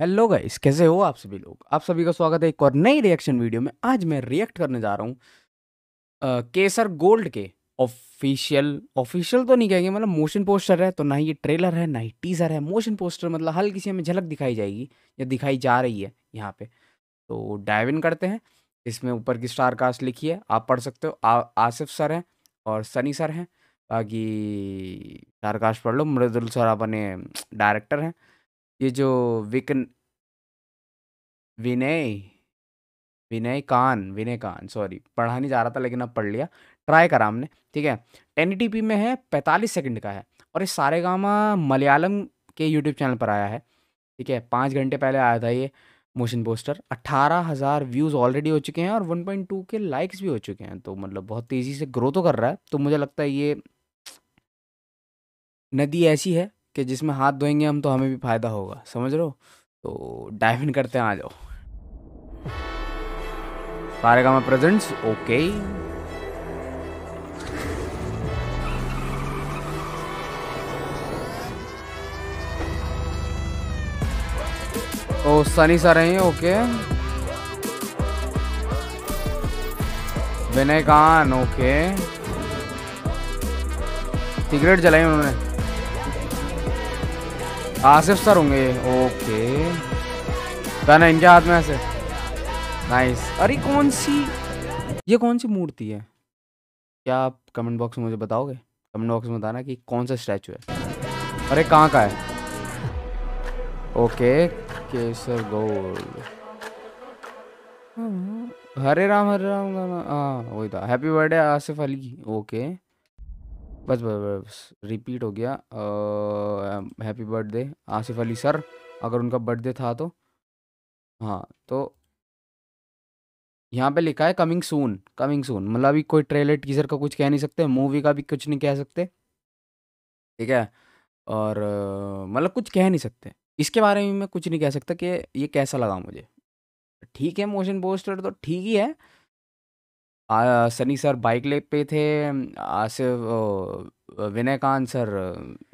Hello guys कैसे हो आप सभी लोग आप सभी का स्वागत है एक और नई रिएक्शन वीडियो में आज मैं रिएक्ट करने जा रहा हूँ केसर गोल्ड के ऑफिशियल ऑफिशियल तो नहीं कहेंगे मतलब मोशन पोस्टर है तो ना ही ये ट्रेलर है ना ही टीजर है मोशन पोस्टर मतलब हल किसी हमें झलक दिखाई जाएगी या दिखाई जा रही है यहाँ पे तो डाइव इन करते हैं इसमें ऊपर की स्टार कास्ट लिखी है आप पढ़ सकते हो आसिफ सर हैं और सनी सर हैं बाकी स्टार कास्ट पढ़ लो मृदुल सर अपने डायरेक्टर हैं ये जो विकन विनय विनय कान विनय कान सॉरी पढ़ा नहीं जा रहा था लेकिन अब पढ़ लिया ट्राई करा हमने ठीक है टेन टी में है पैंतालीस सेकंड का है और ये सारे गामा मलयालम के यूट्यूब चैनल पर आया है ठीक है पाँच घंटे पहले आया था ये मोशन पोस्टर अट्ठारह हज़ार व्यूज़ ऑलरेडी हो चुके हैं और वन पॉइंट टू के लाइक्स भी हो चुके हैं तो मतलब बहुत तेज़ी से ग्रो तो कर रहा है तो मुझे लगता है ये नदी ऐसी है कि जिसमें हाथ धोएंगे हम तो हमें भी फ़ायदा होगा समझ रहे हो तो डाइव इन करते हैं आ जाओ सारे का प्रेजेंट्स ओके ओ सनी सर हैं okay Vinaykant okay cigarette जलाई उन्होंने आसिफ सर होंगे ओके ना इनके हाथ में ऐसे नाइस अरे कौन सी ये कौन सी मूर्ति है क्या आप कमेंट बॉक्स में मुझे बताओगे कमेंट बॉक्स में बताना कि कौन सा स्टैचू है अरे कहाँ का है okay Kesar gold hmm, Hare Ram Hare Ram हाँ वही था happy birthday Asif Ali okay बस बस बस रिपीट हो गया happy birthday Asif Ali sir अगर उनका बर्थडे था तो हाँ तो यहाँ पे लिखा है कमिंग सून कमिंग सून मतलब अभी कोई ट्रेलर टीजर का कुछ कह नहीं सकते मूवी का भी कुछ नहीं कह सकते ठीक है और मतलब कुछ कह नहीं सकते इसके बारे में मैं कुछ नहीं कह सकता कि ये कैसा लगा मुझे ठीक है मोशन पोस्टर तो ठीक ही है आ, सनी सर बाइक ले पे थे आसिफ विनय विनयकांत सर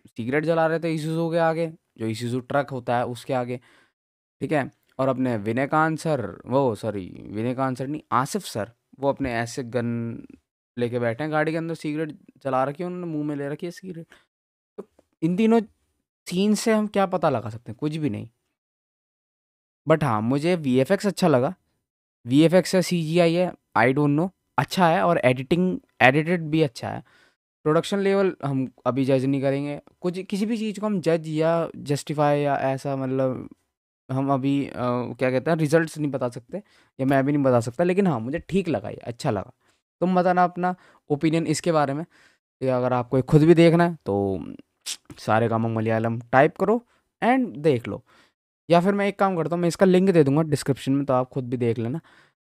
सिगरेट जला रहे थे इसूज़ू के आगे, जो इसूज़ू ट्रक होता है उसके आगे, ठीक है? और अपने विनयकांत सर वो सॉरी विनयकांत सर नहीं आसिफ सर, वो अपने ऐसे गन लेके बैठे हैं गाड़ी के अंदर सिगरेट जला रखी है उन्होंने, मुँह में ले रखी है सिगरेट। तो इन तीनों सीन से हम क्या पता लगा सकते हैं? कुछ भी नहीं। बट हाँ, मुझे वी अच्छा लगा। वी एफ एक्स है, आई है, आई डोंट नो। अच्छा है और एडिटिंग एडिटेड भी अच्छा है प्रोडक्शन लेवल हम अभी जज नहीं करेंगे कुछ किसी भी चीज़ को हम जज या जस्टिफाई या ऐसा मतलब हम अभी आ, क्या कहते हैं रिजल्ट्स नहीं बता सकते या मैं अभी नहीं बता सकता लेकिन हाँ मुझे ठीक लगा ये अच्छा लगा तुम बताना अपना ओपिनियन इसके बारे में या अगर आपको खुद भी देखना है तो सारे काम मलयालम टाइप करो एंड देख लो या फिर मैं एक काम करता हूँ मैं इसका लिंक दे दूंगा डिस्क्रिप्शन में तो आप खुद भी देख लेना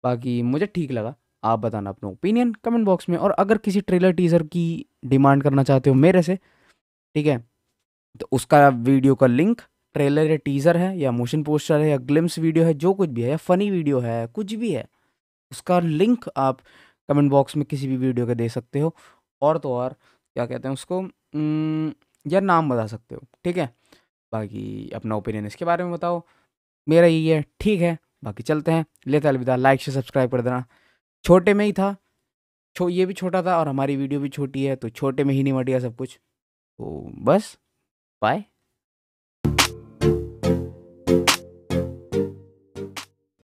बाकी मुझे ठीक लगा आप बताना अपना ओपिनियन कमेंट बॉक्स में और अगर किसी ट्रेलर टीज़र की डिमांड करना चाहते हो मेरे से ठीक है तो उसका वीडियो का लिंक ट्रेलर या टीज़र है या मोशन पोस्टर है या ग्लिम्स वीडियो है जो कुछ भी है या फ़नी वीडियो है कुछ भी है उसका लिंक आप कमेंट बॉक्स में किसी भी वीडियो का दे सकते हो और तो और क्या कहते हैं उसको या नाम बता सकते हो ठीक है बाकी अपना ओपिनियन इसके बारे में बताओ मेरा यही है ठीक है बाकी चलते हैं लेते अलविदा लाइक से सब्सक्राइब कर देना छोटे में ही था छो ये भी छोटा था और हमारी वीडियो भी छोटी है तो छोटे में ही निमट गया सब कुछ तो बस बाय